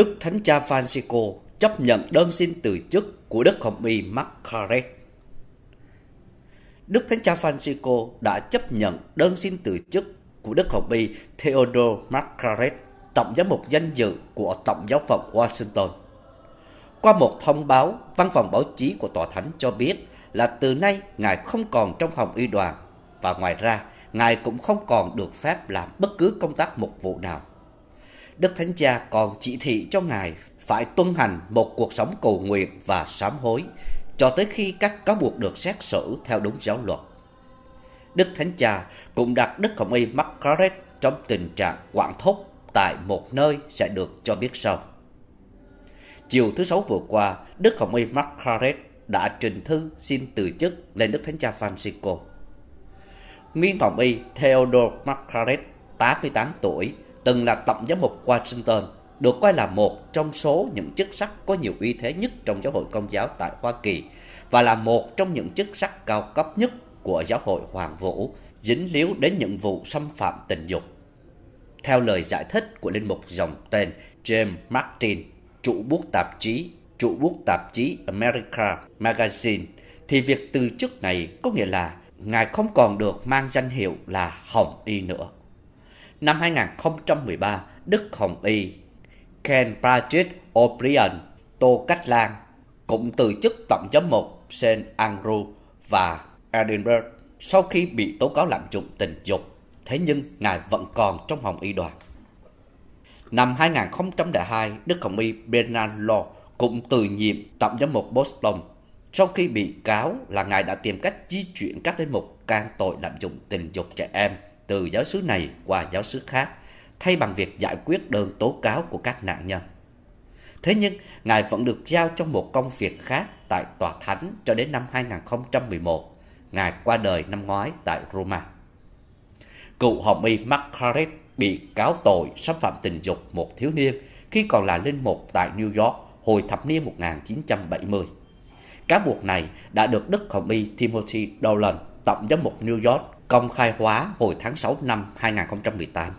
Đức Thánh Cha Francisco chấp nhận đơn xin từ chức của Đức Hồng Y Margaret. Đức Thánh Cha Francisco đã chấp nhận đơn xin từ chức của Đức Hồng Y Theodore Margaret, tổng giám mục danh dự của Tổng giáo phận Washington. Qua một thông báo, văn phòng báo chí của Tòa Thánh cho biết là từ nay Ngài không còn trong Hồng Y đoàn và ngoài ra Ngài cũng không còn được phép làm bất cứ công tác mục vụ nào. Đức Thánh Cha còn chỉ thị cho Ngài phải tuân hành một cuộc sống cầu nguyện và sám hối cho tới khi các cáo buộc được xét xử theo đúng giáo luật. Đức Thánh Cha cũng đặt Đức Hồng Y Margaret trong tình trạng quảng thúc tại một nơi sẽ được cho biết sau. Chiều thứ sáu vừa qua, Đức Hồng Y Margaret đã trình thư xin từ chức lên Đức Thánh Cha Francisco. Nguyên Hồng Y Theodore Margaret, 88 tuổi, từng là tổng giám mục Washington, được coi là một trong số những chức sắc có nhiều uy thế nhất trong giáo hội công giáo tại Hoa Kỳ và là một trong những chức sắc cao cấp nhất của giáo hội Hoàng Vũ dính líu đến những vụ xâm phạm tình dục. Theo lời giải thích của linh mục dòng tên James Martin, chủ bút tạp chí, chủ bút tạp chí America Magazine, thì việc từ chức này có nghĩa là ngài không còn được mang danh hiệu là Hồng Y nữa năm 2013, Đức Hồng Y, Ken Patrick O'Brien, Tô Cách Lan cũng từ chức tổng giám mục St. Andrew và Edinburgh sau khi bị tố cáo lạm dụng tình dục. Thế nhưng ngài vẫn còn trong Hồng Y đoàn. Năm 2002, Đức Hồng Y Bernard Law cũng từ nhiệm tổng giám mục Boston sau khi bị cáo là ngài đã tìm cách di chuyển các linh mục can tội lạm dụng tình dục trẻ em từ giáo sứ này qua giáo sứ khác, thay bằng việc giải quyết đơn tố cáo của các nạn nhân. Thế nhưng, Ngài vẫn được giao cho một công việc khác tại Tòa Thánh cho đến năm 2011. Ngài qua đời năm ngoái tại Roma. Cựu hồng y Margaret bị cáo tội xâm phạm tình dục một thiếu niên khi còn là linh mục tại New York hồi thập niên 1970. Cáo buộc này đã được Đức Hồng Y Timothy Dolan, tổng giám mục New York, công khai hóa hồi tháng 6 năm 2018.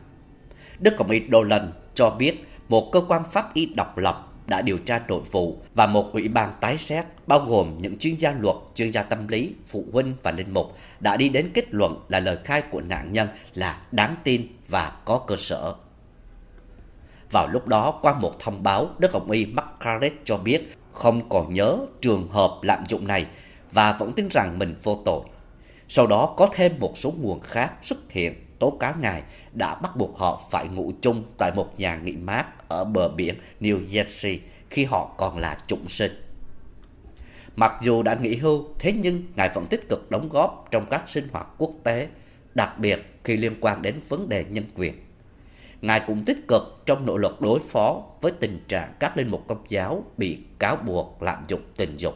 Đức Cộng hòa Dolan cho biết một cơ quan pháp y độc lập đã điều tra nội vụ và một ủy ban tái xét bao gồm những chuyên gia luật, chuyên gia tâm lý, phụ huynh và linh mục đã đi đến kết luận là lời khai của nạn nhân là đáng tin và có cơ sở. Vào lúc đó, qua một thông báo, Đức Hồng Y Margaret cho biết không còn nhớ trường hợp lạm dụng này và vẫn tin rằng mình vô tội. Sau đó có thêm một số nguồn khác xuất hiện tố cáo ngài đã bắt buộc họ phải ngủ chung tại một nhà nghỉ mát ở bờ biển New Jersey khi họ còn là chủng sinh. Mặc dù đã nghỉ hưu, thế nhưng ngài vẫn tích cực đóng góp trong các sinh hoạt quốc tế, đặc biệt khi liên quan đến vấn đề nhân quyền. Ngài cũng tích cực trong nỗ lực đối phó với tình trạng các linh mục công giáo bị cáo buộc lạm dụng tình dục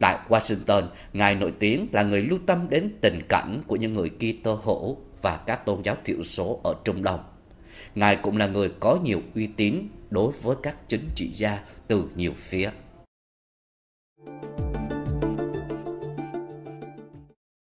Tại Washington, ngài nổi tiếng là người lưu tâm đến tình cảnh của những người Kitô hữu và các tôn giáo thiểu số ở Trung Đông. Ngài cũng là người có nhiều uy tín đối với các chính trị gia từ nhiều phía.